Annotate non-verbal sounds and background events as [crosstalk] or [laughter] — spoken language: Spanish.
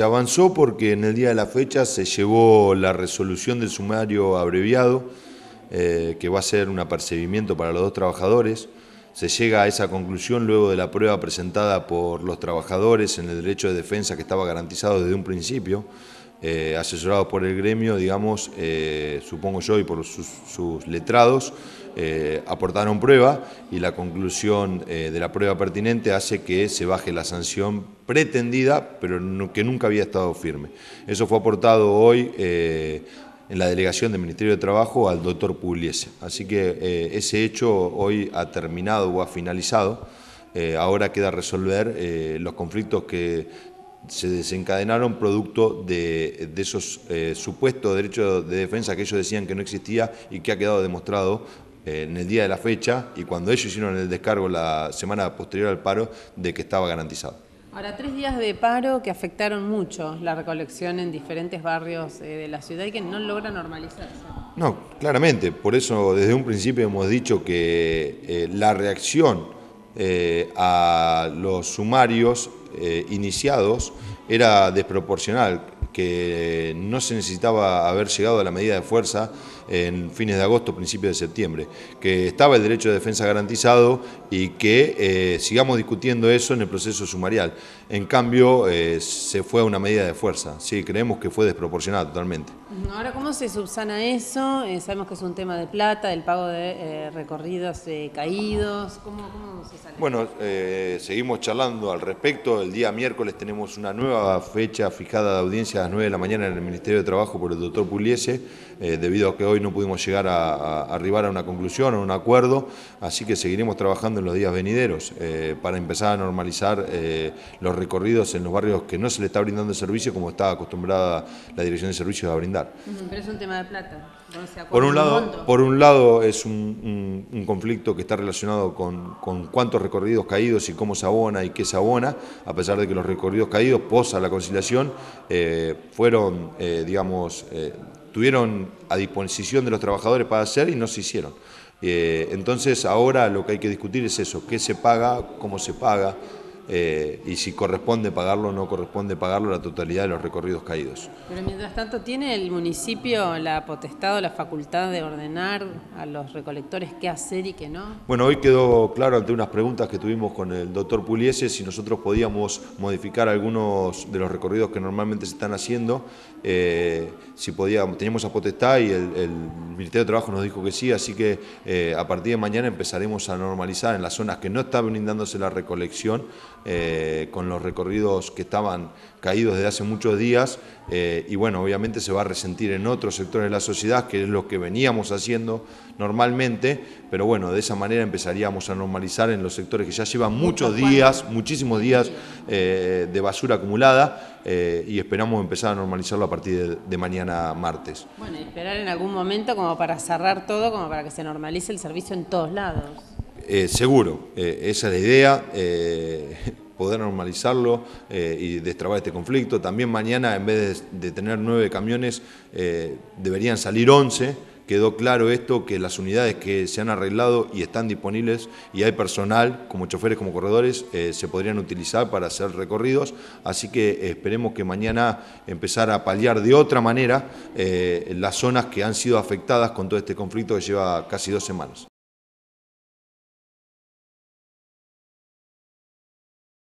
Se avanzó porque en el día de la fecha se llevó la resolución del sumario abreviado, eh, que va a ser un apercibimiento para los dos trabajadores. Se llega a esa conclusión luego de la prueba presentada por los trabajadores en el derecho de defensa que estaba garantizado desde un principio, eh, asesorados asesorado por el gremio, digamos, eh, supongo yo, y por sus, letrados, eh, aportaron prueba y la conclusión de la prueba pertinente hace que se baje la sanción pretendida, pero que nunca había estado firme. Eso fue aportado hoy en la delegación del Ministerio de Trabajo al doctor Pugliese. Así que eh, ese hecho hoy ha terminado o ha finalizado. Eh, ahora queda resolver eh, los conflictos que se desencadenaron producto de, de esos supuestos derechos de defensa que ellos decían que no existía y que ha quedado demostrado en el día de la fecha y cuando ellos hicieron el descargo la semana posterior al paro de que estaba garantizado. Ahora, tres días de paro que afectaron mucho la recolección en diferentes barrios eh, de la ciudad y que no logra normalizarse. No, claramente. Por eso desde un principio hemos dicho que eh, la reacción eh, a los sumarios iniciados era desproporcional que no se necesitaba haber llegado a la medida de fuerza en fines de agosto, principios de septiembre, que estaba el derecho de defensa garantizado y que eh, sigamos discutiendo eso en el proceso sumarial. En cambio, eh, se fue a una medida de fuerza, sí, creemos que fue desproporcionada totalmente. Ahora, ¿cómo se subsana eso? Eh, sabemos que es un tema de plata, del pago de eh, recorridos eh, caídos. ¿Cómo, se sale? Bueno, seguimos charlando al respecto. El día miércoles tenemos una nueva fecha fijada de audiencia a las 9 de la mañana en el Ministerio de Trabajo por el doctor Puliese, debido a que hoy no pudimos llegar a, arribar a una conclusión, a un acuerdo, así que seguiremos trabajando en los días venideros para empezar a normalizar los recorridos en los barrios que no se le está brindando servicio como está acostumbrada la Dirección de Servicios a brindar. Pero es un tema de plata. por, un lado, es un, conflicto que está relacionado con, cuántos recorridos caídos y cómo se abona y qué se abona, a pesar de que los recorridos caídos, posa la conciliación, eh, fueron, eh, digamos, eh, tuvieron a disposición de los trabajadores para hacer y no se hicieron. entonces ahora lo que hay que discutir es eso, qué se paga, cómo se paga, eh, y si corresponde pagarlo o no corresponde pagarlo la totalidad de los recorridos caídos. Pero mientras tanto, ¿tiene el municipio la potestad o la facultad de ordenar a los recolectores qué hacer y qué no? Bueno, hoy quedó claro ante unas preguntas que tuvimos con el doctor Puliese si nosotros podíamos modificar algunos de los recorridos que normalmente se están haciendo, eh, si podíamos, teníamos a potestad y el, Ministerio de Trabajo nos dijo que sí, así que eh, a partir de mañana empezaremos a normalizar en las zonas que no estaban brindándose la recolección eh, con los recorridos que estaban caídos desde hace muchos días eh, y bueno, obviamente se va a resentir en otros sectores de la sociedad, que es lo que veníamos haciendo normalmente, pero bueno, de esa manera empezaríamos a normalizar en los sectores que ya llevan muchos días, muchísimos días eh, de basura acumulada y esperamos empezar a normalizarlo a partir de, de, mañana martes. Bueno, esperar en algún momento como para cerrar todo, como para que se normalice el servicio en todos lados. Eh, seguro, eh, esa es la idea, eh, [laughs] poder normalizarlo y destrabar este conflicto. También mañana, en vez de, de tener nueve camiones, deberían salir once. Quedó claro esto, que las unidades que se han arreglado y están disponibles y hay personal, como choferes, como corredores, se podrían utilizar para hacer recorridos. Así que esperemos que mañana empezar a paliar de otra manera las zonas que han sido afectadas con todo este conflicto que lleva casi dos semanas.